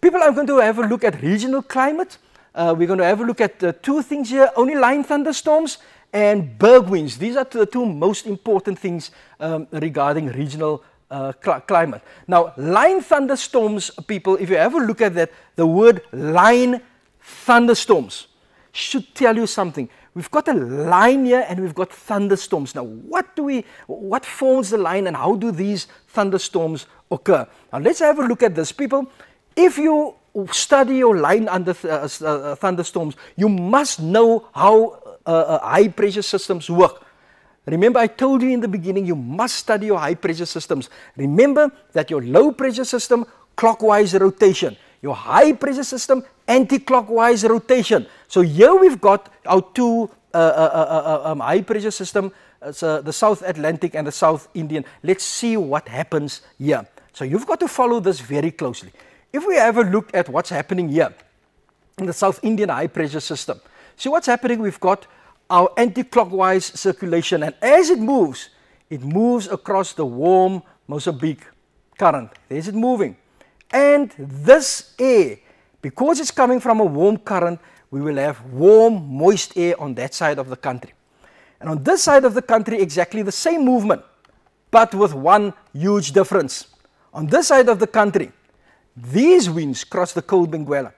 People are going to have a look at regional climate. Uh, we're going to have a look at uh, two things here, only line thunderstorms and berg winds. These are the two most important things um, regarding regional uh, cl climate. Now, line thunderstorms, people, if you ever look at that, the word line thunderstorms should tell you something. We've got a line here and we've got thunderstorms. Now, what do we, what forms the line and how do these thunderstorms occur? Now, let's have a look at this, people. If you study your line under th uh, uh, uh, thunderstorms, you must know how uh, uh, high pressure systems work. Remember, I told you in the beginning, you must study your high pressure systems. Remember that your low pressure system, clockwise rotation. Your high pressure system, anti-clockwise rotation. So here we've got our two uh, uh, uh, um, high pressure system, the South Atlantic and the South Indian. Let's see what happens here. So you've got to follow this very closely. If we have a look at what's happening here in the South Indian high pressure system, see what's happening? We've got our anti-clockwise circulation and as it moves, it moves across the warm Mozambique current. There's it moving. And this air, because it's coming from a warm current, we will have warm, moist air on that side of the country. And on this side of the country, exactly the same movement, but with one huge difference. On this side of the country, these winds cross the cold Benguela.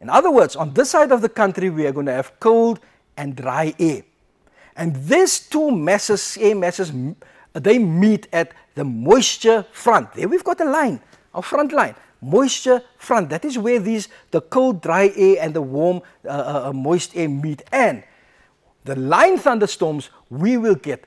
In other words, on this side of the country, we are going to have cold and dry air. And these two masses, air masses, they meet at the moisture front. There we've got a line, a front line, moisture front. That is where these, the cold, dry air and the warm, uh, uh, uh, moist air meet. And the line thunderstorms we will get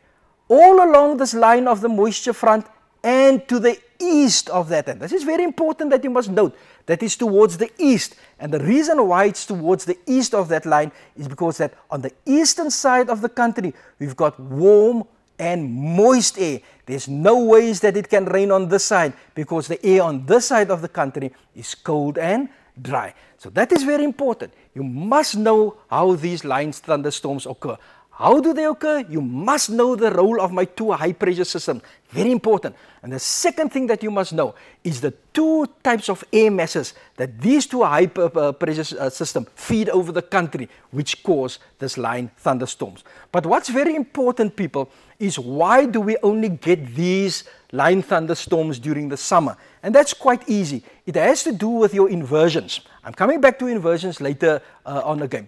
all along this line of the moisture front and to the east of that end. This is very important that you must note. That is towards the east. And the reason why it's towards the east of that line is because that on the eastern side of the country, we've got warm and moist air. There's no ways that it can rain on this side because the air on this side of the country is cold and dry. So that is very important. You must know how these lines thunderstorms occur. How do they occur? You must know the role of my two high pressure systems. Very important. And the second thing that you must know is the two types of air masses that these two high pressure uh, systems feed over the country, which cause this line thunderstorms. But what's very important, people, is why do we only get these line thunderstorms during the summer? And that's quite easy. It has to do with your inversions. I'm coming back to inversions later uh, on again.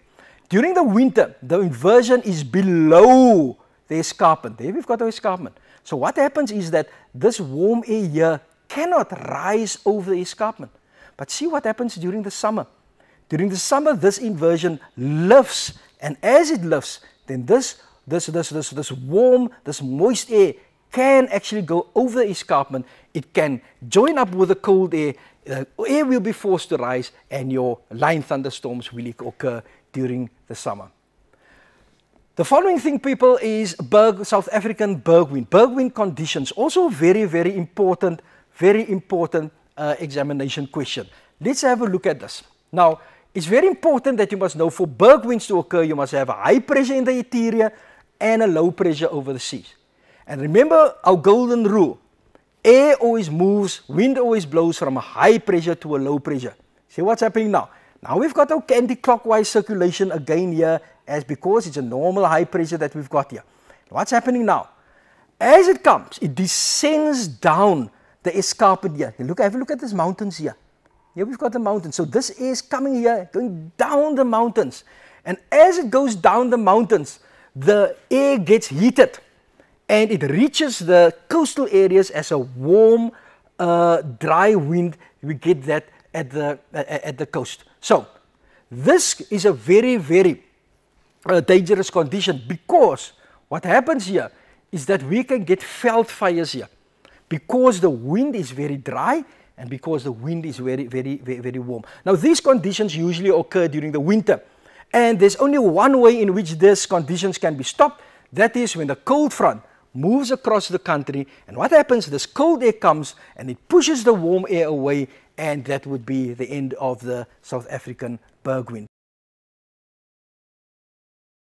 During the winter, the inversion is below the escarpment. There we've got our escarpment. So what happens is that this warm air here cannot rise over the escarpment. But see what happens during the summer. During the summer, this inversion lifts. And as it lifts, then this, this, this, this, this warm, this moist air can actually go over the escarpment. It can join up with the cold air. The air will be forced to rise and your line thunderstorms will occur during the summer. The following thing, people, is berg, South African bergwind. Bergwind conditions, also very, very important, very important uh, examination question. Let's have a look at this. Now, it's very important that you must know for bergwinds to occur, you must have a high pressure in the interior and a low pressure over the seas. And remember our golden rule. Air always moves, wind always blows from a high pressure to a low pressure. See what's happening now? Now we've got our anti-clockwise circulation again here as because it's a normal high pressure that we've got here. What's happening now? As it comes, it descends down the escarpment here. Look, have a look at these mountains here. Here we've got the mountains. So this air is coming here, going down the mountains. And as it goes down the mountains, the air gets heated and it reaches the coastal areas as a warm, uh, dry wind. We get that at the, uh, at the coast. So, this is a very, very uh, dangerous condition because what happens here is that we can get felt fires here because the wind is very dry and because the wind is very, very, very, very warm. Now, these conditions usually occur during the winter. And there's only one way in which these conditions can be stopped. That is when the cold front moves across the country. And what happens? This cold air comes and it pushes the warm air away, and that would be the end of the South African bergwind.